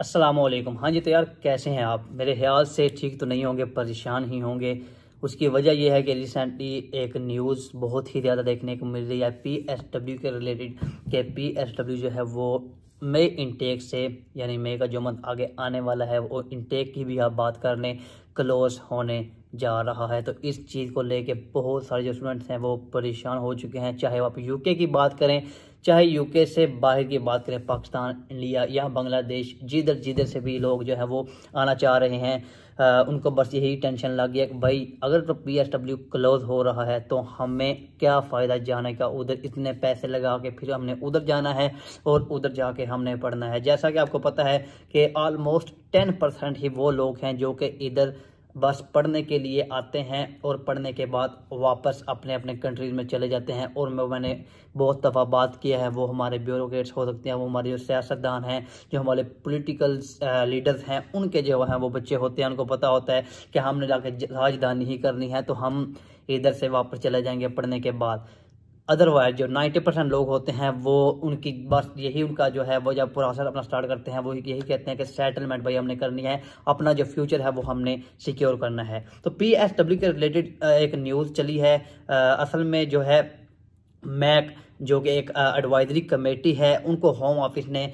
असलम हाँ जी तो यार कैसे हैं आप मेरे ख्याल से ठीक तो नहीं होंगे परेशान ही होंगे उसकी वजह यह है कि रिसेंटली एक न्यूज़ बहुत ही ज़्यादा देखने को मिल रही है पी एस डब्ल्यू के रिलेटेड कि पी एस डब्ल्यू जो है वो मई इनटेक से यानी मई का जो मंथ आगे आने वाला है वो इनटेक की भी आप बात कर लें क्लोज होने जा रहा है तो इस चीज़ को लेके बहुत सारे जो स्टूडेंट्स हैं वो परेशान हो चुके हैं चाहे वो आप यूके की बात करें चाहे यूके से बाहर की बात करें पाकिस्तान इंडिया या बांग्लादेश जिधर जिधर से भी लोग जो है वो आना चाह रहे हैं आ, उनको बस यही टेंशन लग गया कि भाई अगर तो पी एस डब्ल्यू क्लोज हो रहा है तो हमें क्या फ़ायदा जाने का उधर इतने पैसे लगा के फिर हमने उधर जाना है और उधर जाके हमने पढ़ना है जैसा कि आपको पता है कि आलमोस्ट टेन परसेंट ही वो लोग हैं जो कि इधर बस पढ़ने के लिए आते हैं और पढ़ने के बाद वापस अपने अपने कंट्रीज़ में चले जाते हैं और मैं मैंने बहुत दफ़ा बात किया है वो हमारे ब्यूरोट्स हो सकते हैं वो हमारे जो सियासतदान हैं जो हमारे पॉलिटिकल लीडर्स हैं उनके जो हैं वो बच्चे होते हैं उनको पता होता है कि हमने जाके राजधानी ही करनी है तो हम इधर से वापस चले जाएंगे पढ़ने के बाद अदरवाइज जो 90 परसेंट लोग होते हैं वो उनकी बस यही उनका जो है वो जब प्रोसेस अपना स्टार्ट करते हैं वो यही कहते हैं कि सेटलमेंट भाई हमने करनी है अपना जो फ्यूचर है वो हमने सिक्योर करना है तो पी एस डब्ल्यू के रिलेटेड एक न्यूज़ चली है असल में जो है मैक जो कि एक एडवाइजरी कमेटी है उनको होम ऑफिस ने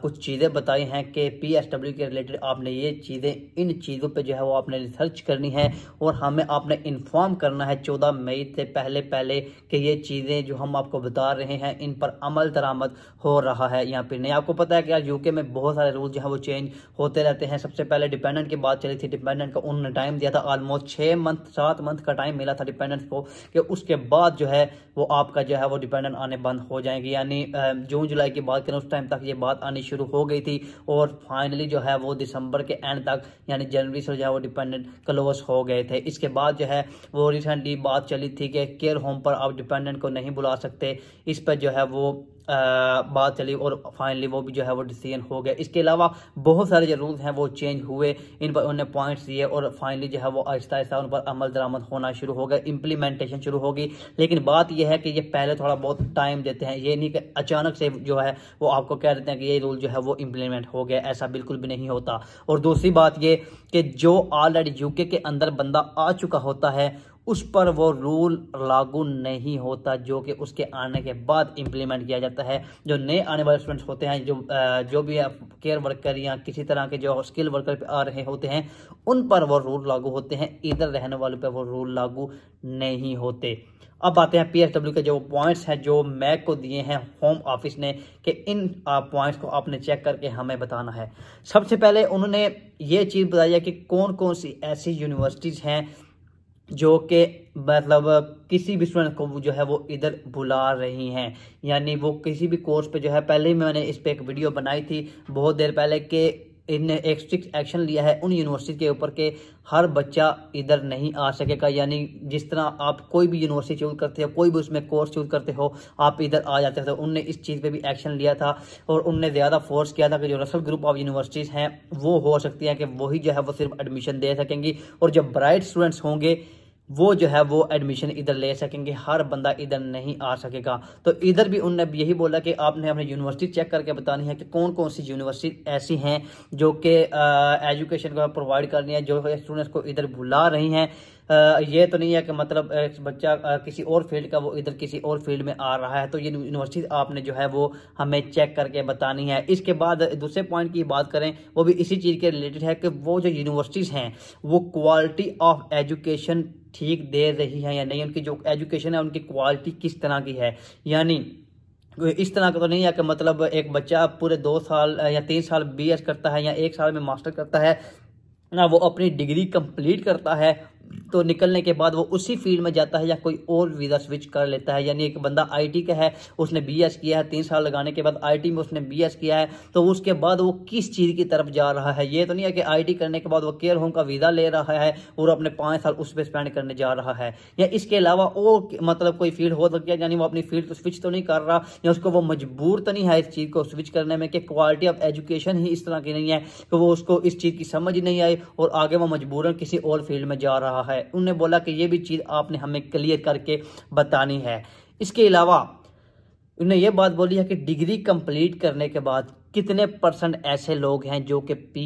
कुछ चीज़ें बताई हैं कि पी एस डब्ल्यू के रिलेटेड आपने ये चीज़ें इन चीज़ों पे जो है वो आपने रिसर्च करनी है और हमें आपने इन्फॉर्म करना है चौदह मई से पहले पहले कि ये चीज़ें जो हम आपको बता रहे हैं इन पर अमल दरामद हो रहा है या फिर नहीं आपको पता है कि यार यूके में बहुत सारे रूल जो है वो चेंज होते रहते हैं सबसे पहले डिपेंडेंट की बात चली थी डिपेंडेंट का उन्होंने टाइम दिया था ऑलमोस्ट छः मंथ सात मंथ का टाइम मिला था डिपेंडेंट को कि उसके बाद जो है वो आपका जो है वो डिपेंडेंट आने बंद हो जाएंगे यानी जून जुलाई की बात करें उस टाइम तक ये बात आनी शुरू हो गई थी और फाइनली जो है वो दिसंबर के एंड तक यानी जनवरी से जो है वो डिपेंडेंट क्लोज हो गए थे इसके बाद जो है वो रिसेंटली बात चली थी कि केयर होम पर आप डिपेंडेंट को नहीं बुला सकते इस पर जो है वो बात चली और फाइनली वो भी जो है वो डिसीजन हो गया इसके अलावा बहुत सारे जो रूल्स हैं वो चेंज हुए इन पर उन्होंने पॉइंट्स दिए और फाइनली जो है वो आहिस्ता आहिस्ता उन पर अमल दरामद होना शुरू हो गया इम्प्लीमेंटेशन शुरू होगी लेकिन बात यह है कि ये पहले थोड़ा बहुत टाइम देते हैं ये नहीं कि अचानक से जो है वो आपको कह देते हैं कि ये रूल जो है वो इम्प्लीमेंट हो गया ऐसा बिल्कुल भी नहीं होता और दूसरी बात ये कि जो ऑलरेडी यूके के अंदर बंदा आ चुका होता है उस पर वो रूल लागू नहीं होता जो कि उसके आने के बाद इम्प्लीमेंट किया जाता है जो नए आने वाले स्टूडेंट्स होते हैं जो जो भी केयर वर्कर या किसी तरह के जो स्किल वर्कर आ रहे होते हैं उन पर वो रूल लागू होते हैं इधर रहने वालों पर वो रूल लागू नहीं होते अब आते हैं पीएसडब्ल्यू के जो पॉइंट्स हैं जो मैक को दिए हैं होम ऑफिस ने कि इन पॉइंट्स को आपने चेक करके हमें बताना है सबसे पहले उन्होंने ये चीज़ बताई है कि कौन कौन सी ऐसी यूनिवर्सिटीज़ हैं जो कि मतलब किसी भी स्टूडेंट को जो है वो इधर बुला रही हैं यानी वो किसी भी कोर्स पे जो है पहले ही मैंने इस पर एक वीडियो बनाई थी बहुत देर पहले कि इन एक स्ट्रिक्ट एक्शन लिया है उन यूनिवर्सिटी के ऊपर के हर बच्चा इधर नहीं आ सकेगा यानी जिस तरह आप कोई भी यूनिवर्सिटी चूज करते हो कोई भी उसमें कोर्स चूज करते हो आप इधर आ जाते हो तो उनने इस चीज़ पे भी एक्शन लिया था और उनने ज़्यादा फोर्स किया था कि जो रसल ग्रुप ऑफ यूनिवर्सिटीज़ हैं वो हो सकती हैं कि वही जो है वो सिर्फ एडमिशन दे सकेंगी और जब ब्राइट स्टूडेंट्स होंगे वो जो है वो एडमिशन इधर ले सकेंगे हर बंदा इधर नहीं आ सकेगा तो इधर भी उनने यही बोला कि आपने अपनी यूनिवर्सिटी चेक करके बतानी है कि कौन कौन सी यूनिवर्सिटी ऐसी हैं जो कि एजुकेशन को प्रोवाइड करनी है जो स्टूडेंट्स को इधर भुला रही हैं ये तो नहीं है कि मतलब बच्चा आ, किसी और फील्ड का वो इधर किसी और फील्ड में आ रहा है तो ये यूनिवर्सिटी आपने जो है वो हमें चेक करके बतानी है इसके बाद दूसरे पॉइंट की बात करें वो भी इसी चीज़ के रिलेटेड है कि वो जो यूनिवर्सिटीज़ हैं वो क्वालिटी ऑफ एजुकेशन ठीक दे रही है या नहीं उनकी जो एजुकेशन है उनकी क्वालिटी किस तरह की है यानी इस तरह का तो नहीं है कि मतलब एक बच्चा पूरे दो साल या तीन साल बी करता है या एक साल में मास्टर करता है ना वो अपनी डिग्री कंप्लीट करता है तो निकलने के बाद वो उसी फील्ड में जाता है या कोई और वीज़ा स्विच कर लेता है यानी एक बंदा आई का है उसने बी किया है तीन साल लगाने के बाद आई में उसने बी किया है तो उसके बाद वो किस चीज़ की तरफ जा रहा है ये तो नहीं है कि आई करने के बाद वो केयर होम का वीज़ा ले रहा है और अपने पाँच साल उस पर स्पेंड करने जा रहा है या इसके अलावा और मतलब कोई फील्ड हो सकती है यानी वो अपनी फील्ड को स्विच तो नहीं कर रहा या उसको वो मजबूर तो नहीं है इस चीज़ को स्विच करने में कि क्वालिटी ऑफ एजुकेशन ही इस तरह की नहीं है कि वो उसको इस चीज़ की समझ नहीं आई और आगे वो मजबूरन किसी और फील्ड में जा रहा है है उन्होंने बोला कि ये भी चीज़ आपने हमें क्लियर करके बतानी है इसके अलावा उन्हें यह बात बोली है कि डिग्री कंप्लीट करने के बाद कितने परसेंट ऐसे लोग हैं जो कि पी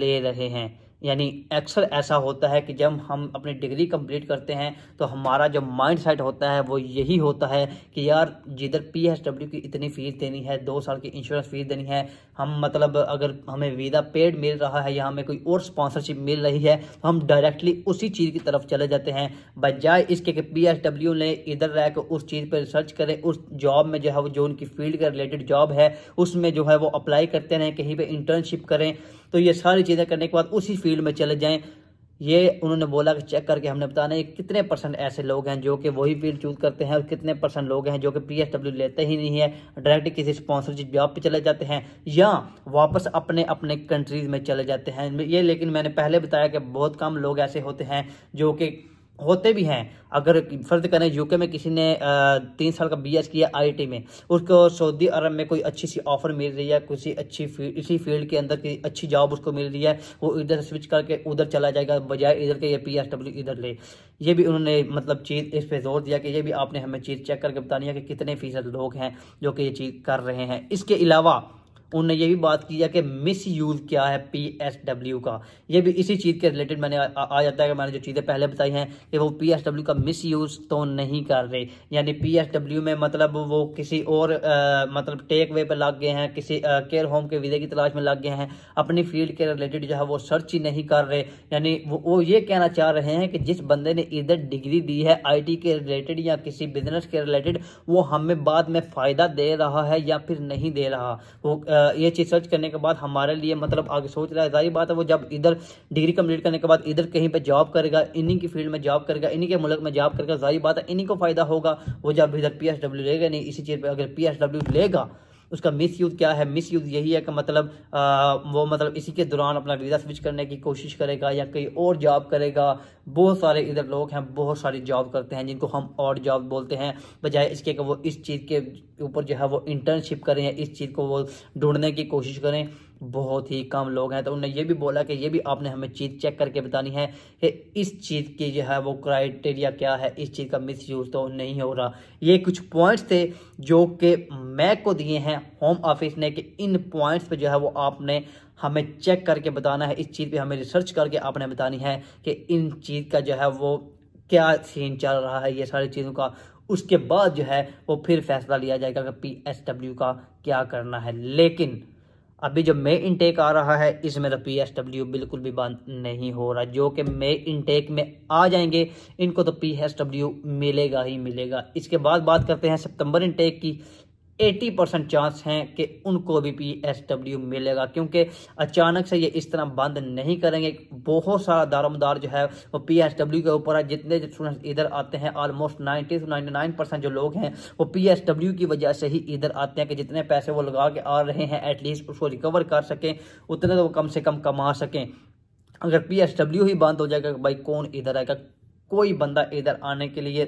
ले रहे हैं यानी अक्सर ऐसा होता है कि जब हम अपनी डिग्री कंप्लीट करते हैं तो हमारा जो माइंड सेट होता है वो यही होता है कि यार जिधर पी एस डब्ल्यू की इतनी फ़ीस देनी है दो साल की इंश्योरेंस फ़ीस देनी है हम मतलब अगर हमें वीज़ा पेड मिल रहा है या हमें कोई और स्पॉन्सरशिप मिल रही है तो हम डायरेक्टली उसी चीज़ की तरफ चले जाते हैं बजाय इसके कि पी एस डब्ल्यू ने इधर रह कर उस चीज़ पर रिसर्च करें उस जॉब में जो है वो जो उनकी फील्ड के रिलेटेड जॉब है उसमें जो है वो अप्लाई करते रहें कहीं पर इंटर्नशिप करें तो ये सारी चीज़ें करने के बाद उसी फील्ड में चले जाएं ये उन्होंने बोला कि चेक करके हमने बताना है कितने परसेंट ऐसे लोग हैं जो कि वही फील्ड चूज करते हैं और कितने परसेंट लोग हैं जो कि पीएसडब्ल्यू लेते ही नहीं है डायरेक्ट किसी स्पॉन्सरशिप जॉब पे चले जाते हैं या वापस अपने अपने कंट्रीज में चले जाते हैं ये लेकिन मैंने पहले बताया कि बहुत कम लोग ऐसे होते हैं जो कि होते भी हैं अगर फर्ज करें यूके में किसी ने तीन साल का बीएस किया आईटी में उसको सऊदी अरब में कोई अच्छी सी ऑफर मिल रही है किसी अच्छी फील्ड इसी फील्ड के अंदर की अच्छी जॉब उसको मिल रही है वो इधर स्विच करके उधर चला जाएगा बजाय इधर के ये पी इधर ले ये भी उन्होंने मतलब चीज़ इस पर जोर दिया कि ये भी आपने हमें चीज़ चेक करके बतानी है कि कितने फीसद लोग हैं जो कि ये चीज़ कर रहे हैं इसके अलावा उन्होंने ये भी बात की है कि मिस यूज़ क्या है पी एस डब्ल्यू का ये भी इसी चीज़ के रिलेटेड मैंने आ, जाता है कि मैंने जो चीज़ें पहले बताई हैं कि वो पी एस डब्ल्यू का मिस यूज़ तो नहीं कर रहे यानी पी एस डब्ल्यू में मतलब वो किसी और आ, मतलब टेक वे पर लग गए हैं किसी केयर होम के वीज़े की तलाश में लग गए हैं अपनी फील्ड के रिलेटेड जो है वो सर्च ही नहीं कर रहे यानी वो, वो ये कहना चाह रहे हैं कि जिस बंदे ने इधर डिग्री दी है आई टी के रिलेटेड या किसी बिजनेस के रिलेटेड वो हमें बाद में फ़ायदा दे रहा है या फिर नहीं दे रहा वो आ, ये चीज़ सर्च करने के बाद हमारे लिए मतलब आगे सोच रहा है जारी बात है वो जब इधर डिग्री कम्प्लीट करने के बाद इधर कहीं पर जॉब करेगा इन्हीं की फील्ड में जॉब करेगा इन्हीं के मुल्क में जॉब करेगा जारी बात है इन्हीं को फ़ायदा होगा वो जब इधर पी लेगा नहीं इसी चीज़ पर अगर पी लेगा उसका मिस यूज़ क्या है मिस यूज़ यही है कि मतलब आ, वो मतलब इसी के दौरान अपना वीज़ा स्विच करने की कोशिश करेगा या कहीं और जॉब करेगा बहुत सारे इधर लोग हैं बहुत सारी जॉब करते हैं जिनको हम और जॉब बोलते हैं बजाय इसके कि वो इस चीज़ के ऊपर जो है वो इंटर्नशिप करें या इस चीज़ को वो ढूंढने की कोशिश करें बहुत ही कम लोग हैं तो उन्होंने ये भी बोला कि ये भी आपने हमें चीज़ चेक करके बतानी है कि इस चीज़ की जो है वो क्राइटेरिया क्या है इस चीज़ का मिस यूज़ तो नहीं हो रहा ये कुछ पॉइंट्स थे जो कि मैक को दिए हैं होम ऑफिस ने कि इन पॉइंट्स पे जो है वो आपने हमें चेक करके बताना है इस चीज़ पे हमें रिसर्च करके आपने बतानी है कि इन चीज़ का जो है वो क्या सीन चल रहा है ये सारी चीज़ों का उसके बाद जो है वो फिर फैसला लिया जाएगा कि पी एस डब्ल्यू का क्या करना है लेकिन अभी जो मे इनटेक आ रहा है इसमें तो पी एस डब्ल्यू बिल्कुल भी बंद नहीं हो रहा जो कि मे इनटेक में आ जाएंगे इनको तो पी एस डब्ल्यू मिलेगा ही मिलेगा इसके बाद बात करते हैं सितंबर इनटेक की 80 परसेंट चांस हैं कि उनको भी पी एस डब्ल्यू मिलेगा क्योंकि अचानक से ये इस तरह बंद नहीं करेंगे बहुत सारा दारोमदार जो है वो पी एस डब्ल्यू के ऊपर है जितने जो स्टूडेंट्स इधर आते हैं ऑलमोस्ट 90 टू 99 परसेंट जो लोग हैं वो पी एस डब्ल्यू की वजह से ही इधर आते हैं कि जितने पैसे वो लगा के आ रहे हैं एटलीस्ट उसको रिकवर कर सकें उतने तो वो कम से कम कमा सकें अगर पी एस डब्ल्यू ही बंद हो जाएगा भाई कौन इधर आएगा कोई बंदा इधर आने के लिए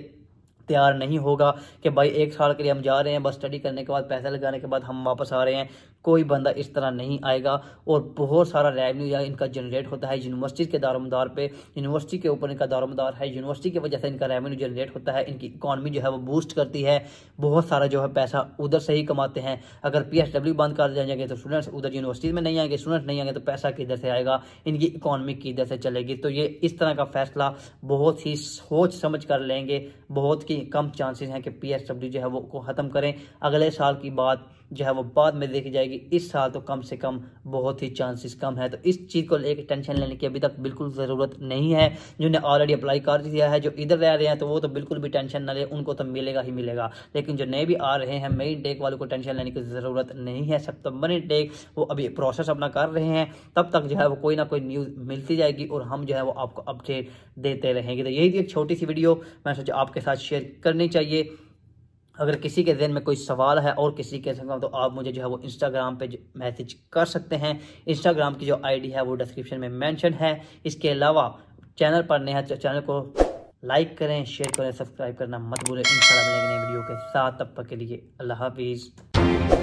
तैयार नहीं होगा कि भाई एक साल के लिए हम जा रहे हैं बस स्टडी करने के बाद पैसा लगाने के बाद हम वापस आ रहे हैं कोई बंदा इस तरह नहीं आएगा और बहुत सारा रेवेन्यू या इनका जनरेट होता है यूनिवर्सिटी के दारोमदार पे यूनिवर्सिटी के ऊपर इनका दारोमदार है यूनिवर्सिटी की वजह से इनका रेवेन्यू जनरेट होता है इनकी इकॉनमी जो है वो बूस्ट करती है बहुत सारा जो है पैसा उधर से ही कमाते हैं अगर पी बंद कर दिया जाएंगे तो स्टूडेंट्स उधर यूनिवर्सिटी में नहीं आएंगे स्टूडेंट्स नहीं आएंगे तो पैसा किधर से आएगा इनकी इकॉनमी किधर से चलेगी तो ये इस तरह का फैसला बहुत ही सोच समझ कर लेंगे बहुत ही कम चांसेस हैं कि पी जो है वो को ख़त्म करें अगले साल की बात जो है वो बाद में देखी जाएगी इस साल तो कम से कम बहुत ही चांसेस कम है तो इस चीज़ को लेकर टेंशन लेने की अभी तक बिल्कुल ज़रूरत नहीं है जिन्हें ऑलरेडी अप्लाई कर दिया है जो इधर रह रहे हैं तो वो तो बिल्कुल भी टेंशन ना ले उनको तो मिलेगा ही मिलेगा लेकिन जो नए भी आ रहे हैं मई टेक वालों को टेंशन लेने की ज़रूरत नहीं है सितंबर टेक वो अभी प्रोसेस अपना कर रहे हैं तब तक जो है वो कोई ना कोई न्यूज़ मिलती जाएगी और हम जो है वो आपको अपडेट देते रहेंगे तो यही थी एक छोटी सी वीडियो मैंने सोचा आपके साथ शेयर करनी चाहिए अगर किसी के जहन में कोई सवाल है और किसी के तो आप मुझे जो है वो इंस्टाग्राम पे मैसेज कर सकते हैं इंस्टाग्राम की जो आईडी है वो डिस्क्रिप्शन में मेंशन है इसके अलावा चैनल पर नया चैनल को लाइक करें शेयर करें सब्सक्राइब करना मत भूलें इंशाल्लाह मिलेंगे नई वीडियो के साथ तब तक के लिए अल्लाह हाफिज़